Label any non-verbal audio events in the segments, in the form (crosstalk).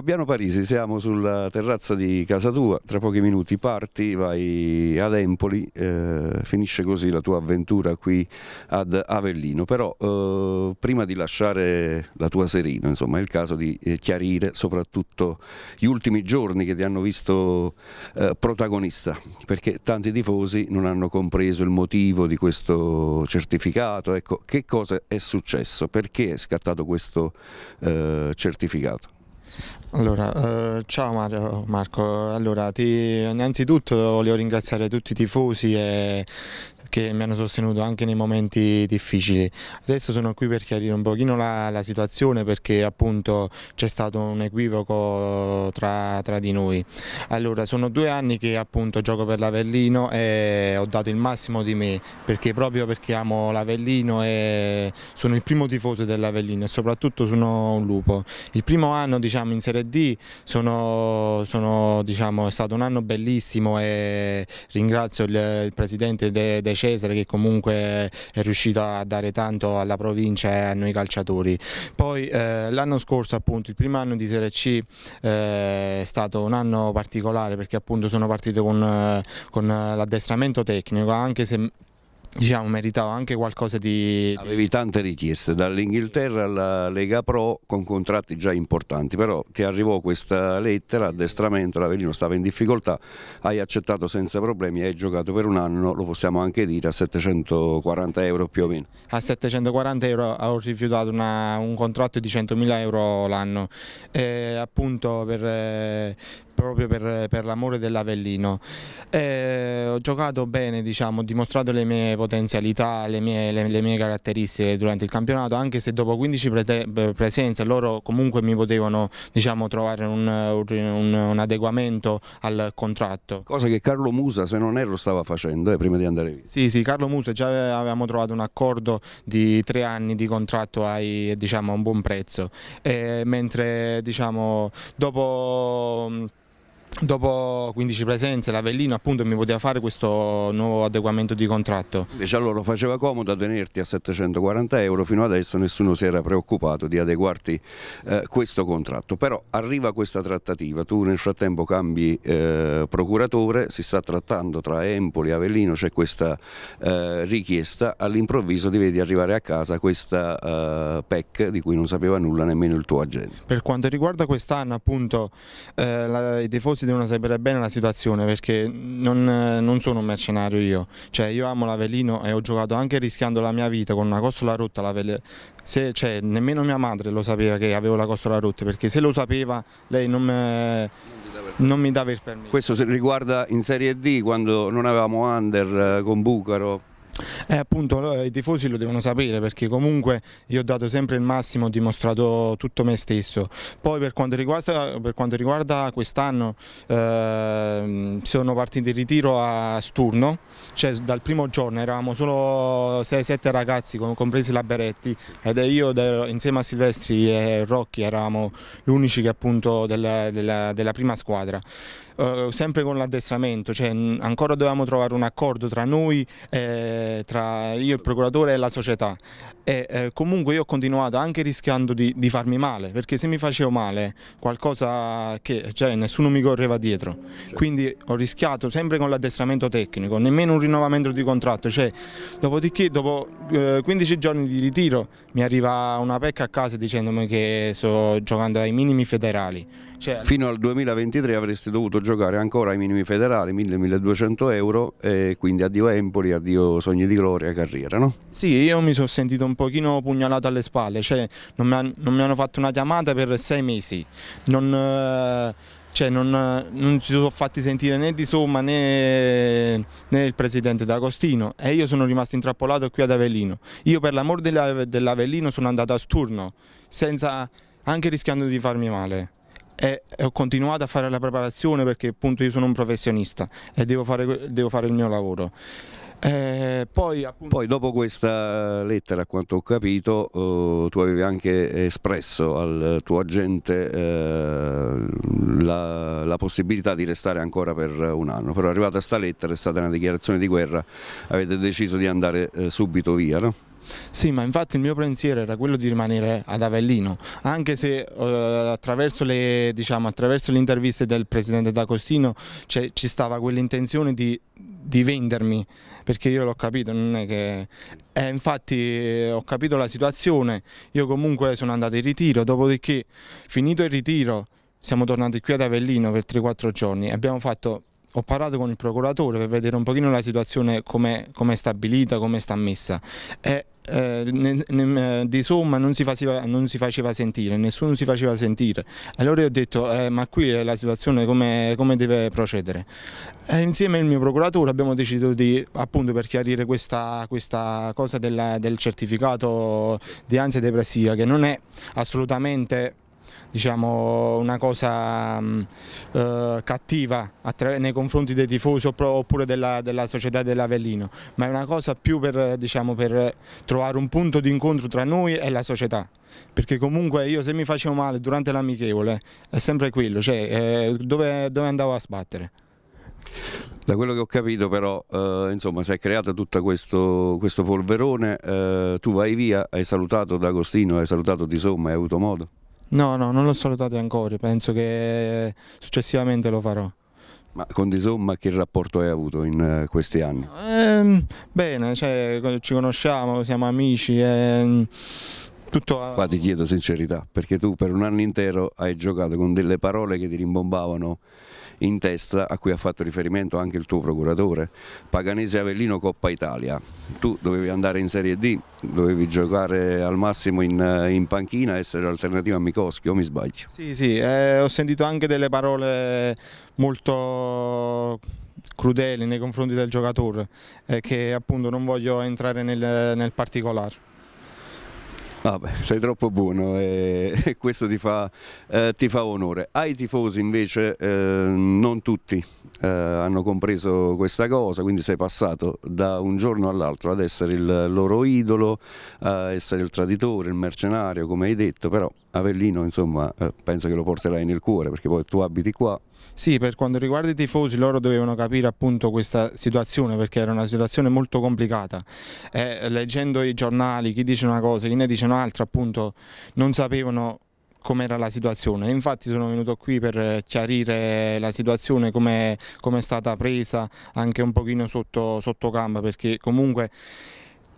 Fabiano Parisi, siamo sulla terrazza di casa tua, tra pochi minuti parti, vai ad Empoli, eh, finisce così la tua avventura qui ad Avellino, però eh, prima di lasciare la tua serina, insomma, è il caso di eh, chiarire soprattutto gli ultimi giorni che ti hanno visto eh, protagonista, perché tanti tifosi non hanno compreso il motivo di questo certificato, ecco, che cosa è successo, perché è scattato questo eh, certificato? Allora, eh, ciao Mario, Marco, allora ti, innanzitutto voglio ringraziare tutti i tifosi e, eh, che mi hanno sostenuto anche nei momenti difficili. Adesso sono qui per chiarire un pochino la, la situazione perché appunto c'è stato un equivoco tra, tra, di noi. Allora, sono due anni che appunto gioco per l'Avellino e ho dato il massimo di me perché proprio perché amo l'Avellino e sono il primo tifoso dell'Avellino e soprattutto sono un lupo. Il primo anno diciamo siamo in Serie D, sono, sono, diciamo, è stato un anno bellissimo e ringrazio il, il presidente De, De, Cesare che comunque è riuscito a dare tanto alla provincia e a noi calciatori. Poi eh, l'anno scorso appunto il primo anno di Serie C eh, è stato un anno particolare perché appunto sono partito con, con l'addestramento tecnico anche se diciamo, meritava anche qualcosa di... Avevi tante richieste, dall'Inghilterra alla Lega Pro con contratti già importanti, però ti arrivò questa lettera, addestramento, l'Avellino stava in difficoltà, hai accettato senza problemi, hai giocato per un anno, lo possiamo anche dire, a 740 euro più o meno. A 740 euro ho rifiutato una, un contratto di 100.000 euro l'anno, eh, appunto per, eh, proprio per, per l'amore dell'Avellino. Eh, ho giocato bene, diciamo, ho dimostrato le mie potenzialità, le mie, le, le mie, caratteristiche durante il campionato, anche se dopo 15 presenze loro comunque mi potevano diciamo, trovare un, un, un, adeguamento al contratto. Cosa che Carlo Musa, se non erro, stava facendo eh, prima di andare via. Sì, sì, Carlo Musa già avevamo trovato un accordo di tre anni di contratto ai, diciamo, a un buon prezzo, eh, mentre diciamo, dopo Dopo 15 presenze l'Avellino appunto mi poteva fare questo nuovo adeguamento di contratto. Invece allora faceva comodo a tenerti a 740 euro, fino adesso nessuno si era preoccupato di adeguarti eh, questo contratto, però arriva questa trattativa, tu nel frattempo cambi eh, procuratore, si sta trattando tra Empoli e Avellino, c'è questa eh, richiesta, all'improvviso ti vedi arrivare a casa questa eh, PEC di cui non sapeva nulla nemmeno il tuo agente. Per quanto riguarda quest'anno appunto eh, i tifosi si devono sapere bene la situazione perché non, non sono un mercenario io, cioè io amo l'Avellino e ho giocato anche rischiando la mia vita con una costola rotta, se, cioè, nemmeno mia madre lo sapeva che avevo la costola rotta perché se lo sapeva lei non me, non mi dava il permesso. Questo riguarda in Serie D quando non avevamo Under eh, con Bucaro, eh, appunto i tifosi lo devono sapere perché comunque io ho dato sempre il massimo, ho dimostrato tutto me stesso. Poi per quanto riguarda, riguarda quest'anno eh, sono partiti in ritiro a Sturno, cioè dal primo giorno eravamo solo 6-7 ragazzi compresi la Beretti ed io insieme a Silvestri e Rocchi eravamo gli unici che appunto della, della, della prima squadra. Eh, sempre con l'addestramento, cioè ancora dovevamo trovare un accordo tra noi e tra io, il procuratore e la società e eh, comunque io ho continuato anche rischiando di, di, farmi male perché se mi facevo male qualcosa che cioè, nessuno mi correva dietro quindi ho rischiato sempre con l'addestramento tecnico nemmeno un rinnovamento di contratto cioè, dopodiché dopo eh, 15 giorni di ritiro mi arriva una pecca a casa dicendomi che sto giocando ai minimi federali cioè... Fino al 2023 avreste dovuto giocare ancora ai minimi federali, 1000-1200 euro, e quindi addio Empoli, addio Sogni di Gloria, carriera, no? Sì, io mi sono sentito un pochino pugnalato alle spalle, cioè non mi, han, non mi hanno fatto una chiamata per sei mesi, non... Eh, cioè non, eh, non, si sono fatti sentire né di Somma né, né, il presidente D'Agostino e io sono rimasto intrappolato qui ad Avellino. Io per l'amor dell'Avellino sono andato a Sturno, senza, anche rischiando di farmi male e, ho continuato a fare la preparazione perché appunto io sono un professionista e devo fare, devo fare il mio lavoro. Eh, poi, appunto... poi, dopo questa lettera, a quanto ho capito, eh, tu avevi anche espresso al tuo agente eh, la, la, possibilità di restare ancora per un anno, però è arrivata sta lettera, è stata una dichiarazione di guerra, avete deciso di andare eh, subito via, no? Sì, ma infatti il mio pensiero era quello di rimanere ad Avellino, anche se eh, attraverso, le, diciamo, attraverso, le, interviste del presidente D'Agostino cioè, ci stava quell'intenzione di, di vendermi, perché io l'ho capito, non è che... Eh, infatti eh, ho capito la situazione, io comunque sono andato in ritiro, dopodiché finito il ritiro siamo tornati qui ad Avellino per 3-4 giorni e abbiamo fatto ho parlato con il procuratore per vedere un pochino la situazione come è, com è stabilita, come sta messa. E, eh, ne, ne, eh, di somma non si, faceva, non si, faceva, sentire, nessuno si faceva sentire. Allora io ho detto eh, ma qui è la situazione come, come deve procedere. E insieme al mio procuratore abbiamo deciso di, appunto per chiarire questa, questa cosa della, del certificato di ansia e depressiva che non è assolutamente diciamo, una cosa mm, eh, cattiva nei confronti dei tifosi oppure della, della società dell'Avellino, ma è una cosa più per, diciamo, per trovare un punto di incontro tra noi e la società perché comunque io se mi facevo male durante l'amichevole è sempre quello, cioè eh, dove, dove, andavo a sbattere. Da quello che ho capito però, eh, insomma, si è creato tutto questo, questo polverone, eh, tu vai via, hai salutato D'Agostino, hai salutato Di Somma, hai avuto modo? No, no, non l'ho salutato ancora, penso che successivamente lo farò. Ma con Di Somma che rapporto hai avuto in eh, questi anni? Eh, bene, cioè, ci conosciamo, siamo amici. Eh, tutto a... Qua ti chiedo sincerità, perché tu per un anno intero hai giocato con delle parole che ti rimbombavano in testa a cui ha fatto riferimento anche il tuo procuratore, Paganese Avellino Coppa Italia, tu dovevi andare in Serie D, dovevi giocare al massimo in, eh, in panchina, essere l'alternativa a Micoschi o mi sbaglio? Sì, sì, eh, ho sentito anche delle parole molto crudeli nei confronti del giocatore eh, che appunto non voglio entrare nel, nel particolare. Vabbè, (laughs) sei troppo buono (laughs) e questo ti fa, eh, ti fa onore. Ai tifosi invece eh, non tutti eh, hanno compreso questa cosa, quindi sei passato da un giorno all'altro ad essere il loro idolo, a essere il traditore, il mercenario come hai detto, però Avellino insomma eh, penso che lo porterai nel cuore perché poi tu abiti qua, sì, per quanto riguarda i tifosi loro dovevano capire appunto questa situazione perché era una situazione molto complicata. Eh, leggendo i giornali, chi dice una cosa, chi ne dice un'altra, appunto non sapevano com'era la situazione. Infatti sono venuto qui per eh, chiarire la situazione, come è, com è stata presa anche un pochino sotto, sotto gamba, perché comunque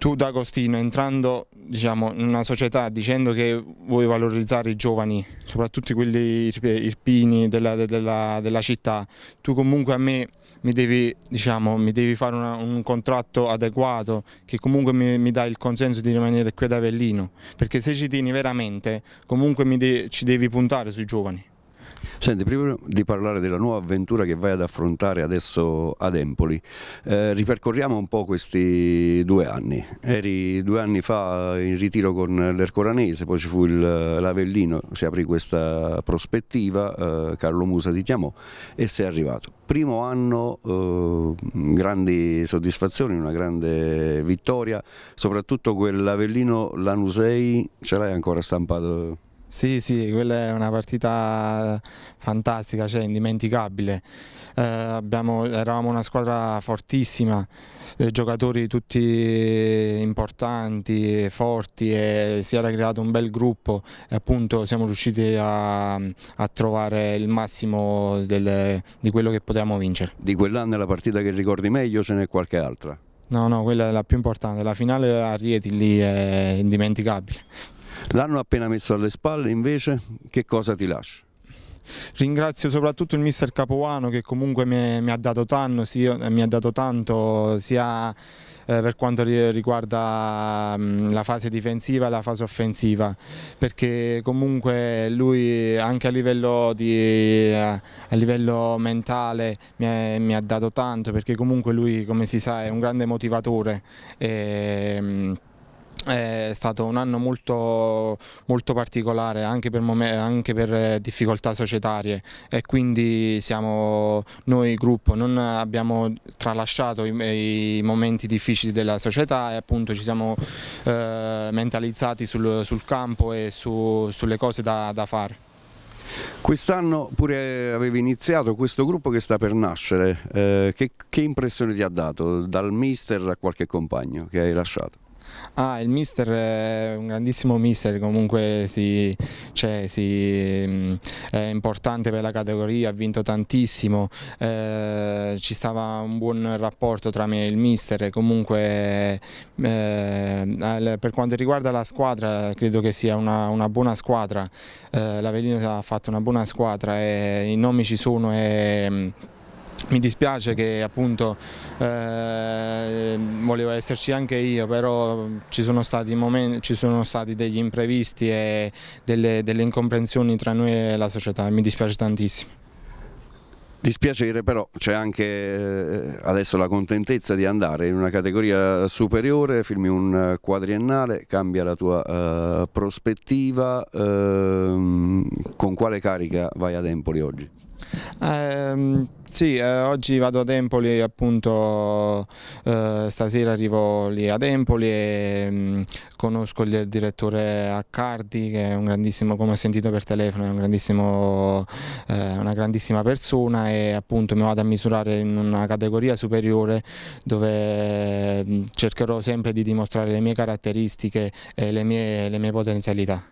tu D'Agostino entrando diciamo, in una società dicendo che vuoi valorizzare i giovani, soprattutto quelli irpini della, della, della città, tu comunque a me mi devi, diciamo, mi devi fare una, un contratto adeguato che comunque mi, mi dà il consenso di rimanere qui ad Avellino, perché se ci tieni veramente comunque de ci devi puntare sui giovani. Senti, prima di parlare della nuova avventura che vai ad affrontare adesso ad Empoli, eh, ripercorriamo un po' questi due anni. Eri due anni fa in ritiro con l'Ercoranese, poi ci fu l'Avellino, si aprì questa prospettiva, eh, Carlo Musa ti chiamò e sei arrivato. Primo anno, eh, grandi soddisfazioni, una grande vittoria, soprattutto quell'Avellino Lanusei, ce l'hai ancora stampato? Sì, sì, quella è una partita fantastica, cioè indimenticabile. Eh, abbiamo, eravamo una squadra fortissima, eh, giocatori tutti importanti, forti e si era creato un bel gruppo e appunto siamo riusciti a, a trovare il massimo delle, di quello che potevamo vincere. Di quell'anno è la partita che ricordi meglio, ce n'è qualche altra? No, no, quella è la più importante, la finale a Rieti lì è indimenticabile. L'hanno appena messo alle spalle invece che cosa ti lascia? Ringrazio soprattutto il mister Capuano che comunque mi, mi, ha, dato tanto, sia, mi ha dato tanto sia eh, per quanto riguarda mm, la fase difensiva e la fase offensiva perché comunque lui anche a livello, di, eh, a livello mentale mi, è, mi, ha dato tanto perché comunque lui come si sa è un grande motivatore e, mm, è stato un anno molto, molto particolare anche per, anche per, eh, difficoltà societarie e quindi siamo noi gruppo, non abbiamo tralasciato i, i momenti difficili della società e appunto ci siamo eh, mentalizzati sul, sul, campo e su, sulle cose da, da fare. Quest'anno pure avevi iniziato questo gruppo che sta per nascere, eh, che, che impressione ti ha dato dal mister a qualche compagno che hai lasciato? Ah, il mister è un grandissimo mister, comunque si, cioè, si, mm, è importante per la categoria, ha vinto tantissimo, eh, ci stava un buon rapporto tra me e il mister, comunque eh, per quanto riguarda la squadra credo che sia una, una buona squadra, eh, l'Avellino ha fatto una buona squadra, e, i nomi ci sono e mm, mi dispiace che appunto eh, volevo esserci anche io, però ci sono stati, momenti, ci sono stati degli imprevisti e delle, delle incomprensioni tra noi e la società, mi dispiace tantissimo. Dispiacere però c'è anche eh, adesso la contentezza di andare in una categoria superiore, firmi un eh, quadriennale, cambia la tua uh, prospettiva, uh, con quale carica vai ad Empoli oggi? Eh, sì, eh, oggi vado ad Empoli appunto eh, stasera arrivo lì ad Empoli e mh, mm, conosco il direttore Accardi che è un grandissimo, come ho sentito per telefono, è un eh, una grandissima persona e appunto mi vado a misurare in una categoria superiore dove mm, cercherò sempre di dimostrare le mie caratteristiche e le mie, le mie potenzialità.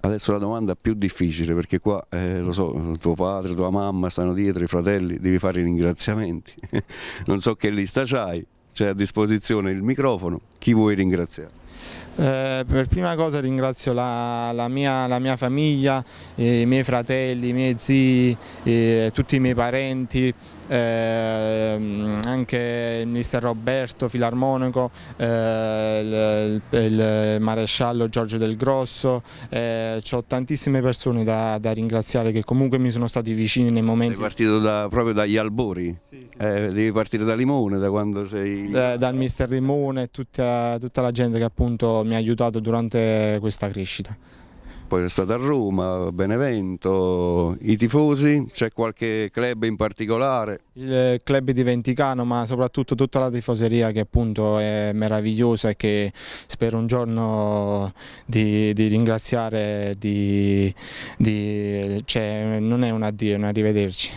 Adesso la domanda più difficile perché qua, eh, lo so, tuo padre, tua mamma stanno dietro, i fratelli, devi fare i ringraziamenti. (laughs) non so che lista c'hai, c'è a disposizione il microfono, chi vuoi ringraziare? Eh, per prima cosa ringrazio la, la, mia, la mia, famiglia, eh, i miei fratelli, i miei zii, eh, tutti i miei parenti, Ehm, anche il mister Roberto Filarmonico, eh, il, il, maresciallo Giorgio Del Grosso, eh, ho tantissime persone da, da, ringraziare che comunque mi sono stati vicini nei momenti. Sei partito da, proprio dagli albori, sì, sì. Eh, devi partire da Limone, da quando sei... Da, dal mister Limone e tutta, tutta la gente che appunto mi ha aiutato durante questa crescita poi è stata a Roma, Benevento, i tifosi, c'è qualche club in particolare? Il club di Venticano ma soprattutto tutta la tifoseria che appunto è meravigliosa e che spero un giorno di, di ringraziare, di, di, cioè non è un addio, è un arrivederci.